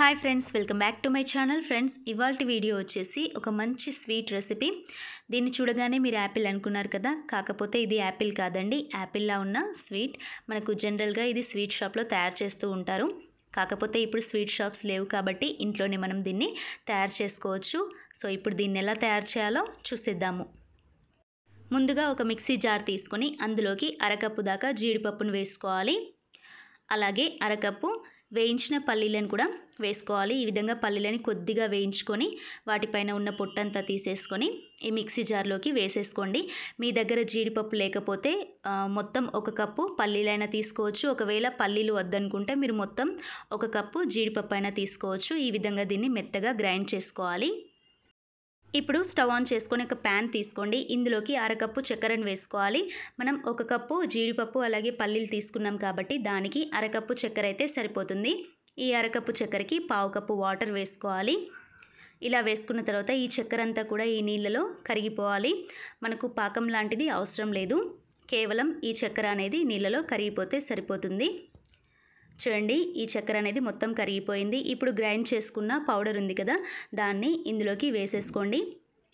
hi friends welcome back to my channel friends ఇవాళ video వచ్చేసి ఒక మంచి స్వీట్ రెసిపీ దీన్ని చూడగానే మీరు యాపిల్ అనుకున్నారు కదా కాకపోతే ఇది యాపిల్ కాదండి యాపిల్లా ఉన్న స్వీట్ మనకు జనరల్గా ఇది స్వీట్ షాప్లో తయారు చేస్తూ ఉంటారు కాకపోతే ఇప్పుడు స్వీట్ షాప్స్ లేవు కాబట్టి ఇంట్లోనే మనం దీన్ని తయారు చేసుకోవచ్చు సో ఇప్పుడు దీన్ని ఎలా తయారు చేయాలో చూసేద్దాము ముందుగా ఒక మిక్సీ జార్ తీసుకొని అందులోకి అరకప్పు దాకా జీడిపప్పును వేసుకోవాలి అలాగే అరకప్పు వేయించిన పల్లీలను కూడా వేసుకోవాలి ఈ విధంగా పల్లీలని కొద్దిగా వేయించుకొని వాటిపైన ఉన్న పొట్టంతా తీసేసుకొని ఈ మిక్సీ జార్లోకి వేసేసుకోండి మీ దగ్గర జీడిపప్పు లేకపోతే మొత్తం ఒక కప్పు పల్లీలైనా తీసుకోవచ్చు ఒకవేళ పల్లీలు వద్దనుకుంటే మీరు మొత్తం ఒక కప్పు జీడిపప్పు అయినా తీసుకోవచ్చు ఈ విధంగా దీన్ని మెత్తగా గ్రైండ్ చేసుకోవాలి ఇప్పుడు స్టవ్ ఆన్ చేసుకొని ఒక ప్యాన్ తీసుకోండి ఇందులోకి అరకప్పు చక్కెరను వేసుకోవాలి మనం ఒక కప్పు జీడిపప్పు అలాగే పల్లీలు తీసుకున్నాం కాబట్టి దానికి అరకప్పు చక్కెర అయితే సరిపోతుంది ఈ అరకప్పు చక్కెరకి పావు కప్పు వాటర్ వేసుకోవాలి ఇలా వేసుకున్న తర్వాత ఈ చక్కెర అంతా కూడా ఈ నీళ్ళలో కరిగిపోవాలి మనకు పాకం లాంటిది అవసరం లేదు కేవలం ఈ చక్కెర అనేది నీళ్ళలో కరిగిపోతే సరిపోతుంది చూడండి ఈ చక్కెర అనేది మొత్తం కరిగిపోయింది ఇప్పుడు గ్రైండ్ చేసుకున్న పౌడర్ ఉంది కదా దాన్ని ఇందులోకి వేసేసుకోండి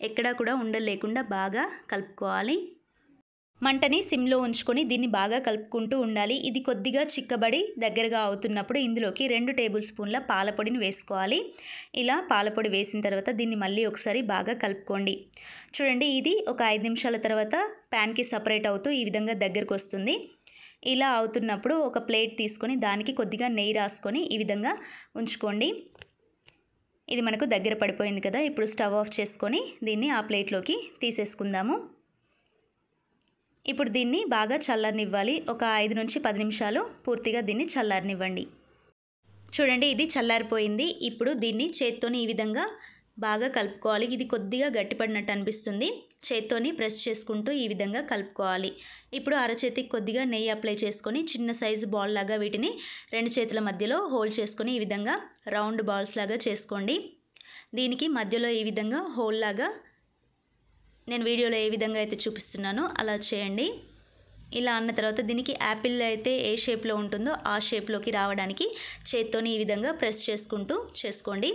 ఎక్కడా కూడా ఉండలు లేకుండా బాగా కలుపుకోవాలి మంటని సిమ్లో ఉంచుకొని దీన్ని బాగా కలుపుకుంటూ ఉండాలి ఇది కొద్దిగా చిక్కబడి దగ్గరగా అవుతున్నప్పుడు ఇందులోకి రెండు టేబుల్ స్పూన్ల పాలపొడిని వేసుకోవాలి ఇలా పాలపొడి వేసిన తర్వాత దీన్ని మళ్ళీ ఒకసారి బాగా కలుపుకోండి చూడండి ఇది ఒక ఐదు నిమిషాల తర్వాత ప్యాన్కి సపరేట్ అవుతూ ఈ విధంగా దగ్గరకు వస్తుంది ఇలా అవుతున్నప్పుడు ఒక ప్లేట్ తీసుకొని దానికి కొద్దిగా నెయ్యి రాసుకొని ఈ విధంగా ఉంచుకోండి ఇది మనకు దగ్గర పడిపోయింది కదా ఇప్పుడు స్టవ్ ఆఫ్ చేసుకొని దీన్ని ఆ ప్లేట్లోకి తీసేసుకుందాము ఇప్పుడు దీన్ని బాగా చల్లారనివ్వాలి ఒక ఐదు నుంచి పది నిమిషాలు పూర్తిగా దీన్ని చల్లారనివ్వండి చూడండి ఇది చల్లారిపోయింది ఇప్పుడు దీన్ని చేత్తోని ఈ విధంగా బాగా కలుపుకోవాలి ఇది కొద్దిగా గట్టిపడినట్టు అనిపిస్తుంది చేత్తోని ప్రెస్ చేసుకుంటూ ఈ విధంగా కలుపుకోవాలి ఇప్పుడు అరచేతికి కొద్దిగా నెయ్యి అప్లై చేసుకొని చిన్న సైజు బాల్ లాగా వీటిని రెండు చేతుల మధ్యలో హోల్డ్ చేసుకొని ఈ విధంగా రౌండ్ బాల్స్ లాగా చేసుకోండి దీనికి మధ్యలో ఈ విధంగా హోల్ లాగా నేను వీడియోలో ఏ విధంగా అయితే చూపిస్తున్నానో అలా చేయండి ఇలా అన్న తర్వాత దీనికి యాపిల్ అయితే ఏ షేప్లో ఉంటుందో ఆ షేప్లోకి రావడానికి చేత్తోని ఈ విధంగా ప్రెస్ చేసుకుంటూ చేసుకోండి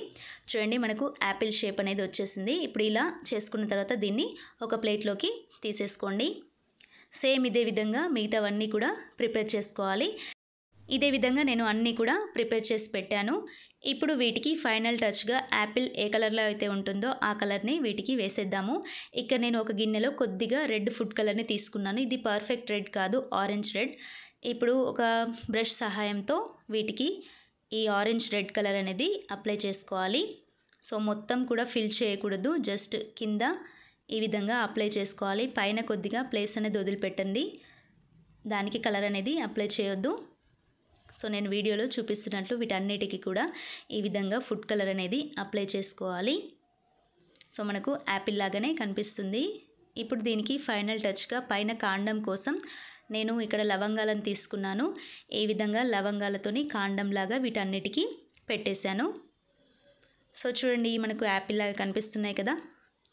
చూడండి మనకు యాపిల్ షేప్ అనేది వచ్చేసింది ఇప్పుడు ఇలా చేసుకున్న తర్వాత దీన్ని ఒక ప్లేట్లోకి తీసేసుకోండి సేమ్ ఇదే విధంగా మిగతావన్నీ కూడా ప్రిపేర్ చేసుకోవాలి ఇదే విధంగా నేను అన్నీ కూడా ప్రిపేర్ చేసి పెట్టాను ఇప్పుడు వీటికి ఫైనల్ టచ్గా యాపిల్ ఏ కలర్లో అయితే ఉంటుందో ఆ కలర్ని వీటికి వేసేద్దాము ఇక్కడ నేను ఒక గిన్నెలో కొద్దిగా రెడ్ ఫుడ్ కలర్ని తీసుకున్నాను ఇది పర్ఫెక్ట్ రెడ్ కాదు ఆరెంజ్ రెడ్ ఇప్పుడు ఒక బ్రష్ సహాయంతో వీటికి ఈ ఆరెంజ్ రెడ్ కలర్ అనేది అప్లై చేసుకోవాలి సో మొత్తం కూడా ఫిల్ చేయకూడదు జస్ట్ కింద ఈ విధంగా అప్లై చేసుకోవాలి పైన కొద్దిగా ప్లేస్ అనేది వదిలిపెట్టండి దానికి కలర్ అనేది అప్లై చేయొద్దు సో నేను వీడియోలో చూపిస్తున్నట్లు వీటన్నిటికి కూడా ఈ విధంగా ఫుడ్ కలర్ అనేది అప్లై చేసుకోవాలి సో మనకు యాపిల్ లాగానే కనిపిస్తుంది ఇప్పుడు దీనికి ఫైనల్ టచ్గా పైన కాండం కోసం నేను ఇక్కడ లవంగాలను తీసుకున్నాను ఈ విధంగా లవంగాలతోని కాండం లాగా వీటన్నిటికీ పెట్టేశాను సో చూడండి మనకు యాపిల్ లాగా కనిపిస్తున్నాయి కదా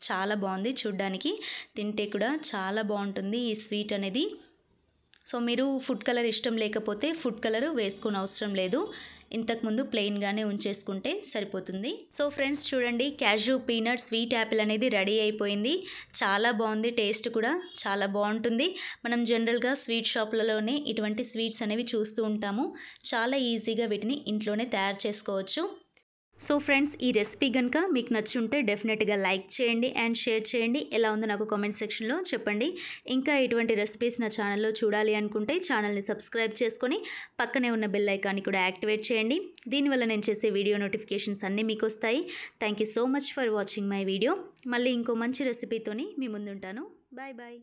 చాలా బాగుంది చూడ్డానికి తింటే కూడా చాలా బాగుంటుంది ఈ స్వీట్ అనేది సో మీరు ఫుడ్ కలర్ ఇష్టం లేకపోతే ఫుడ్ కలర్ వేసుకుని అవసరం లేదు ఇంతకుముందు ప్లెయిన్గానే ఉంచేసుకుంటే సరిపోతుంది సో ఫ్రెండ్స్ చూడండి క్యాజు పీనట్ స్వీట్ యాపిల్ అనేది రెడీ అయిపోయింది చాలా బాగుంది టేస్ట్ కూడా చాలా బాగుంటుంది మనం జనరల్గా స్వీట్ షాప్లలోనే ఇటువంటి స్వీట్స్ అనేవి చూస్తూ ఉంటాము చాలా ఈజీగా వీటిని ఇంట్లోనే తయారు చేసుకోవచ్చు సో ఫ్రెండ్స్ ఈ రెసిపీ కనుక మీకు నచ్చి ఉంటే డెఫినెట్గా లైక్ చేయండి అండ్ షేర్ చేయండి ఎలా ఉందో నాకు కామెంట్ సెక్షన్లో చెప్పండి ఇంకా ఇటువంటి రెసిపీస్ నా ఛానల్లో చూడాలి అనుకుంటే ఛానల్ని సబ్స్క్రైబ్ చేసుకొని పక్కనే ఉన్న బెల్ ఐకాన్ని కూడా యాక్టివేట్ చేయండి దీనివల్ల నేను చేసే వీడియో నోటిఫికేషన్స్ అన్నీ మీకు వస్తాయి thank so much for watching my video మళ్ళీ ఇంకో మంచి రెసిపీతోని మీ ముందుంటాను బాయ్ బాయ్